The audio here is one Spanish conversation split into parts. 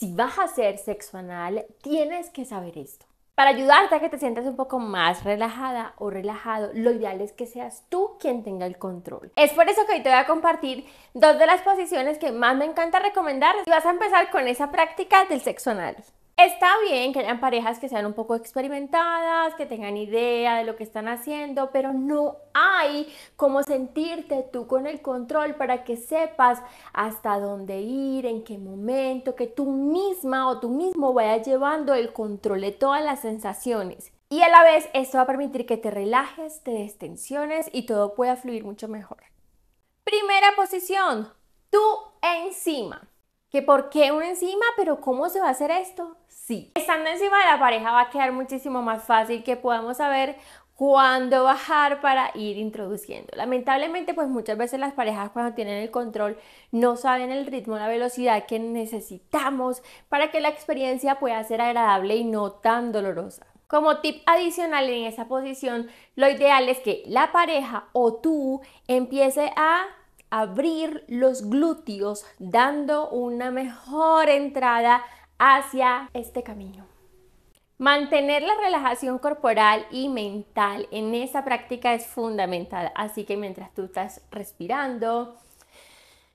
si vas a hacer sexo anal, tienes que saber esto. Para ayudarte a que te sientas un poco más relajada o relajado, lo ideal es que seas tú quien tenga el control. Es por eso que hoy te voy a compartir dos de las posiciones que más me encanta recomendar Y vas a empezar con esa práctica del sexo anal. Está bien que hayan parejas que sean un poco experimentadas, que tengan idea de lo que están haciendo, pero no hay como sentirte tú con el control para que sepas hasta dónde ir, en qué momento, que tú misma o tú mismo vayas llevando el control de todas las sensaciones. Y a la vez esto va a permitir que te relajes, te destensiones y todo pueda fluir mucho mejor. Primera posición, tú encima que por qué una encima? pero cómo se va a hacer esto. Sí, estando encima de la pareja va a quedar muchísimo más fácil que podamos saber cuándo bajar para ir introduciendo. Lamentablemente, pues muchas veces las parejas cuando tienen el control no saben el ritmo, la velocidad que necesitamos para que la experiencia pueda ser agradable y no tan dolorosa. Como tip adicional en esa posición, lo ideal es que la pareja o tú empiece a abrir los glúteos dando una mejor entrada hacia este camino. Mantener la relajación corporal y mental en esta práctica es fundamental, así que mientras tú estás respirando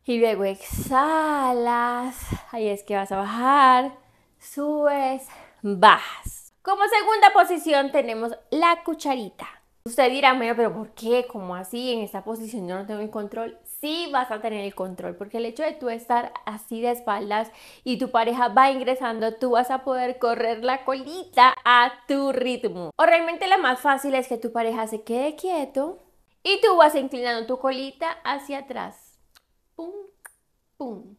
y luego exhalas, ahí es que vas a bajar, subes, bajas. Como segunda posición tenemos la cucharita. Usted dirá, pero ¿por qué? como así? En esta posición yo no tengo el control sí vas a tener el control, porque el hecho de tú estar así de espaldas y tu pareja va ingresando, tú vas a poder correr la colita a tu ritmo. O realmente la más fácil es que tu pareja se quede quieto y tú vas inclinando tu colita hacia atrás. Pum, pum.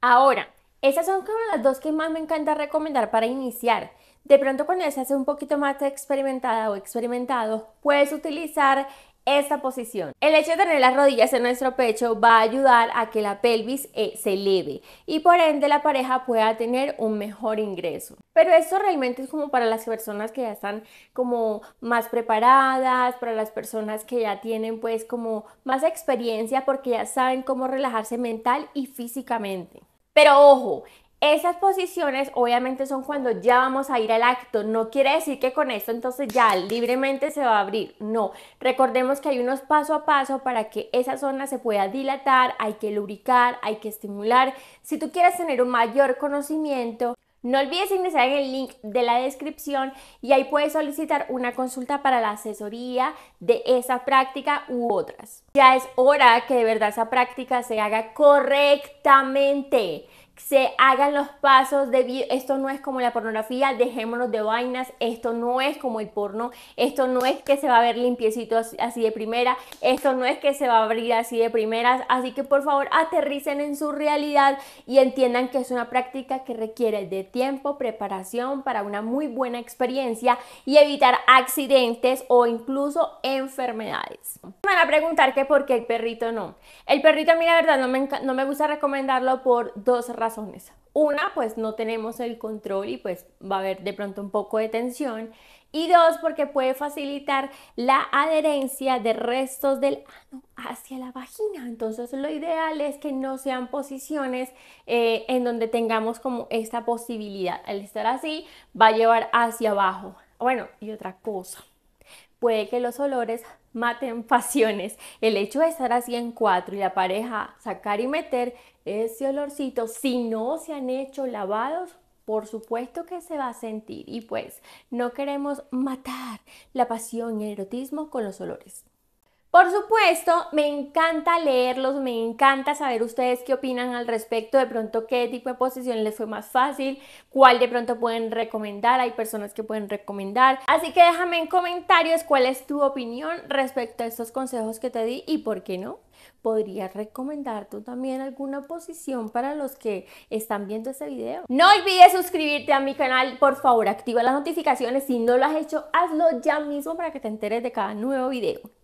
Ahora, esas son como las dos que más me encanta recomendar para iniciar. De pronto cuando hace un poquito más experimentada o experimentado, puedes utilizar esta posición. El hecho de tener las rodillas en nuestro pecho va a ayudar a que la pelvis eh, se eleve y por ende la pareja pueda tener un mejor ingreso. Pero esto realmente es como para las personas que ya están como más preparadas, para las personas que ya tienen pues como más experiencia porque ya saben cómo relajarse mental y físicamente. Pero ojo, esas posiciones obviamente son cuando ya vamos a ir al acto, no quiere decir que con esto entonces ya libremente se va a abrir, no. Recordemos que hay unos paso a paso para que esa zona se pueda dilatar, hay que lubricar, hay que estimular. Si tú quieres tener un mayor conocimiento, no olvides ingresar en el link de la descripción y ahí puedes solicitar una consulta para la asesoría de esa práctica u otras. Ya es hora que de verdad esa práctica se haga correctamente, se hagan los pasos de esto no es como la pornografía, dejémonos de vainas, esto no es como el porno, esto no es que se va a ver limpiecito así de primera, esto no es que se va a abrir así de primeras, así que por favor aterricen en su realidad y entiendan que es una práctica que requiere de tiempo, preparación para una muy buena experiencia y evitar accidentes o incluso enfermedades. Me van a preguntar que por qué el perrito no. El perrito a mí la verdad no me, no me gusta recomendarlo por dos razones. Una, pues no tenemos el control y pues va a haber de pronto un poco de tensión. Y dos, porque puede facilitar la adherencia de restos del ano ah, hacia la vagina. Entonces lo ideal es que no sean posiciones eh, en donde tengamos como esta posibilidad. Al estar así, va a llevar hacia abajo. Bueno, y otra cosa, puede que los olores maten pasiones. El hecho de estar así en cuatro y la pareja sacar y meter ese olorcito, si no se han hecho lavados, por supuesto que se va a sentir. Y pues no queremos matar la pasión y el erotismo con los olores. Por supuesto, me encanta leerlos, me encanta saber ustedes qué opinan al respecto, de pronto qué tipo de posición les fue más fácil, cuál de pronto pueden recomendar, hay personas que pueden recomendar. Así que déjame en comentarios cuál es tu opinión respecto a estos consejos que te di y por qué no. ¿Podrías recomendar tú también alguna posición para los que están viendo este video? No olvides suscribirte a mi canal, por favor, activa las notificaciones. Si no lo has hecho, hazlo ya mismo para que te enteres de cada nuevo video.